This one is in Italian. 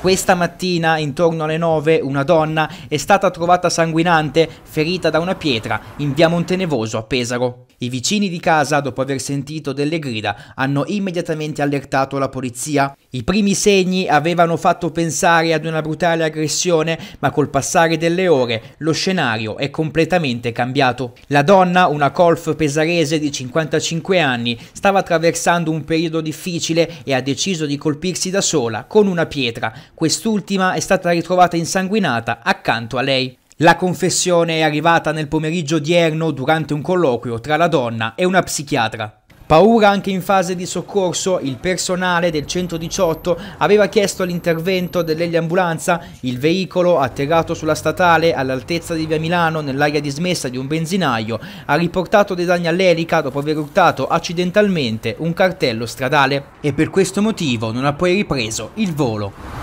Questa mattina, intorno alle 9, una donna è stata trovata sanguinante, ferita da una pietra, in via Montenevoso a Pesaro. I vicini di casa, dopo aver sentito delle grida, hanno immediatamente allertato la polizia. I primi segni avevano fatto pensare ad una brutale aggressione, ma col passare delle ore lo scenario è completamente cambiato. La donna, una colf pesarese di 55 anni, stava attraversando un periodo difficile e ha deciso di colpirsi da sola con una pietra. Quest'ultima è stata ritrovata insanguinata accanto a lei. La confessione è arrivata nel pomeriggio odierno durante un colloquio tra la donna e una psichiatra. Paura anche in fase di soccorso, il personale del 118 aveva chiesto l'intervento dell'eliambulanza, il veicolo atterrato sulla statale all'altezza di via Milano nell'area dismessa di un benzinaio ha riportato dei danni all'elica dopo aver urtato accidentalmente un cartello stradale e per questo motivo non ha poi ripreso il volo.